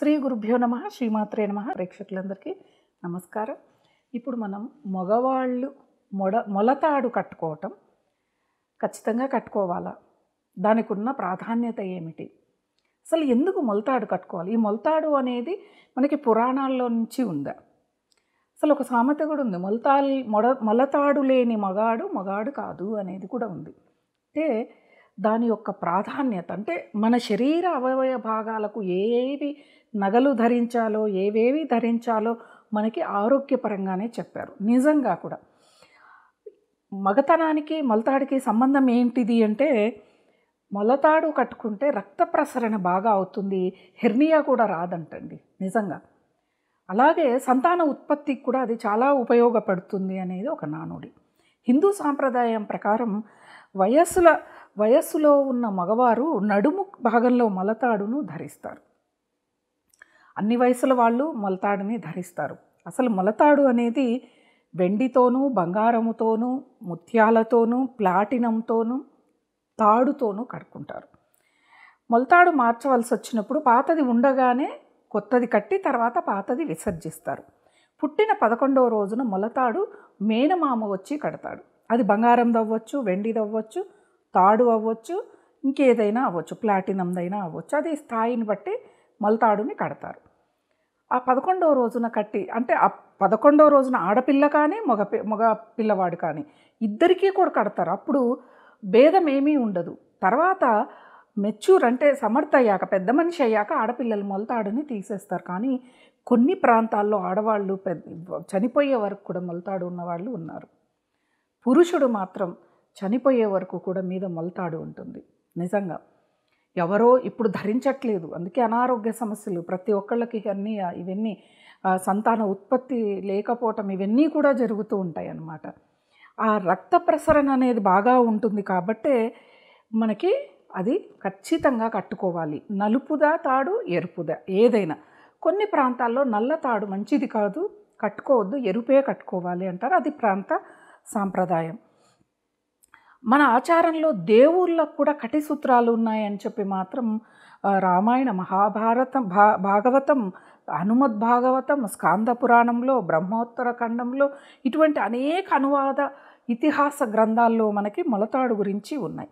శ్రీ గురుభ్యో నమ శ్రీమాత్రే నమ ప్రేక్షకులందరికీ నమస్కారం ఇప్పుడు మనం మగవాళ్ళు మొడ మొలతాడు కట్టుకోవటం ఖచ్చితంగా కట్టుకోవాలా దానికి ఉన్న ప్రాధాన్యత ఏమిటి అసలు ఎందుకు మొలతాడు కట్టుకోవాలి ఈ మొలతాడు అనేది మనకి పురాణాల్లో నుంచి ఉందా అసలు ఒక సామెత కూడా ఉంది మొలతాళ్ళు మొడ మొలతాడు లేని మగాడు మగాడు కాదు అనేది కూడా ఉంది అంటే దాని యొక్క ప్రాధాన్యత అంటే మన శరీర అవయవ భాగాలకు ఏవి నగలు ధరించాలో ఏవేవి ధరించాలో మనకి ఆరోగ్యపరంగానే చెప్పారు నిజంగా కూడా మగతనానికి మొలతాడికి సంబంధం ఏంటిది అంటే మొలతాడు కట్టుకుంటే రక్త ప్రసరణ బాగా అవుతుంది హెర్నియా కూడా రాదంటండి నిజంగా అలాగే సంతాన ఉత్పత్తికి కూడా అది చాలా ఉపయోగపడుతుంది అనేది ఒక నానుడి హిందూ సాంప్రదాయం ప్రకారం వయస్సుల వయస్సులో ఉన్న మగవారు నడుము భాగంలో మలతాడును ధరిస్తారు అన్ని వయసుల వాళ్ళు మలతాడిని ధరిస్తారు అసలు మలతాడు అనేది వెండితోనూ బంగారముతోనూ ముత్యాలతోనూ ప్లాటినంతోనూ తాడుతోనూ కట్టుకుంటారు మొలతాడు మార్చవలసి వచ్చినప్పుడు పాతది ఉండగానే కొత్తది కట్టి తర్వాత పాతది విసర్జిస్తారు పుట్టిన పదకొండవ రోజున మొలతాడు మేనమామ వచ్చి కడతాడు అది బంగారం వెండిది అవ్వచ్చు తాడు అవ్వచ్చు ఇంకేదైనా అవ్వచ్చు ప్లాటినందైనా అవ్వచ్చు అది స్థాయిని బట్టి మొలతాడుని కడతారు ఆ పదకొండవ రోజున కట్టి అంటే ఆ పదకొండవ రోజున ఆడపిల్ల కానీ మగ మగ పిల్లవాడు కానీ ఇద్దరికీ కూడా కడతారు అప్పుడు భేదం ఏమీ ఉండదు తర్వాత మెచ్యూర్ అంటే సమర్థ అయ్యాక పెద్ద మనిషి అయ్యాక ఆడపిల్లలు మొలతాడుని తీసేస్తారు కానీ కొన్ని ప్రాంతాల్లో ఆడవాళ్ళు పెద్ద చనిపోయే వరకు కూడా మొలతాడు ఉన్నవాళ్ళు ఉన్నారు పురుషుడు మాత్రం చనిపోయే వరకు కూడా మీద మొలతాడు ఉంటుంది నిజంగా ఎవరో ఇప్పుడు ధరించట్లేదు అందుకే అనారోగ్య సమస్యలు ప్రతి ఒక్కళ్ళకి ఇవన్నీ ఇవన్నీ సంతాన ఉత్పత్తి లేకపోవటం ఇవన్నీ కూడా జరుగుతూ ఉంటాయి అన్నమాట ఆ రక్త ప్రసరణ అనేది బాగా ఉంటుంది కాబట్టే మనకి అది ఖచ్చితంగా కట్టుకోవాలి నలుపుదా తాడు ఎరుపుదా ఏదైనా కొన్ని ప్రాంతాల్లో నల్ల తాడు మంచిది కాదు కట్టుకోవద్దు ఎరుపే కట్టుకోవాలి అంటారు అది ప్రాంత సాంప్రదాయం మన ఆచారంలో దేవుళ్ళకు కూడా కటి సూత్రాలు ఉన్నాయని చెప్పి మాత్రం రామాయణ మహాభారతం భా భాగవతం హనుమద్ భాగవతం స్కాంద పురాణంలో బ్రహ్మోత్తర ఖండంలో ఇటువంటి అనేక అనువాద ఇతిహాస గ్రంథాల్లో మనకి మొలతాడు గురించి ఉన్నాయి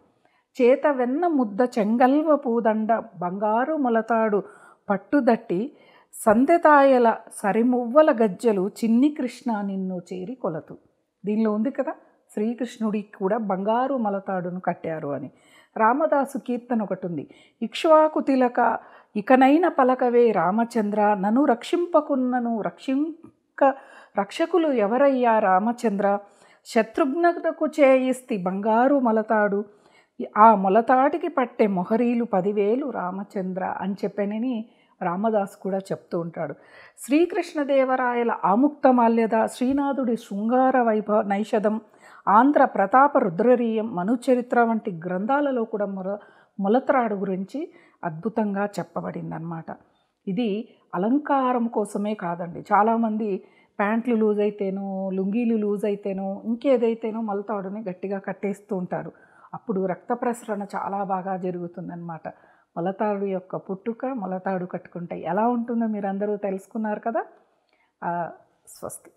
చేత వెన్న ముద్ద చెంగల్వ పూదండ బంగారు మొలతాడు పట్టుదట్టి సందెతాయల సరిమువ్వల గజ్జలు చిన్ని కృష్ణ నిన్ను చేరి కొలతు దీనిలో ఉంది కదా శ్రీకృష్ణుడికి కూడా బంగారు మలతాడును కట్టారు అని రామదాసు కీర్తన ఒకటి ఉంది ఇక్ష్వాకు తిలక ఇకనైన పలకవే రామచంద్ర నను రక్షింపకున్నను రక్షింక రక్షకులు ఎవరయ్యా రామచంద్ర శత్రుఘ్నతకు చేయిస్తి బంగారు మలతాడు ఆ మొలతాటికి పట్టే మొహరీలు పదివేలు రామచంద్ర అని చెప్పనని రామదాస్ కూడా చెప్తూ ఉంటాడు శ్రీకృష్ణదేవరాయల ఆముక్త మాల్యద శ్రీనాథుడి శృంగార వైభవ నైషధం ఆంధ్ర ప్రతాప రుద్రరీయం మనుచరిత్ర వంటి గ్రంథాలలో కూడా మొల మొలతరాడు గురించి అద్భుతంగా చెప్పబడిందనమాట ఇది అలంకారం కోసమే కాదండి చాలామంది ప్యాంట్లు లూజ్ అయితేనో లుంగీలు లూజ్ అయితేనో ఇంకేదైతేనో మొలతాడుని గట్టిగా కట్టేస్తూ ఉంటారు అప్పుడు రక్త ప్రసరణ చాలా బాగా జరుగుతుందన్నమాట మొలతాడు యొక్క పుట్టుక మొలతాడు కట్టుకుంటాయి ఎలా ఉంటుందో మీరందరూ తెలుసుకున్నారు కదా స్వస్తి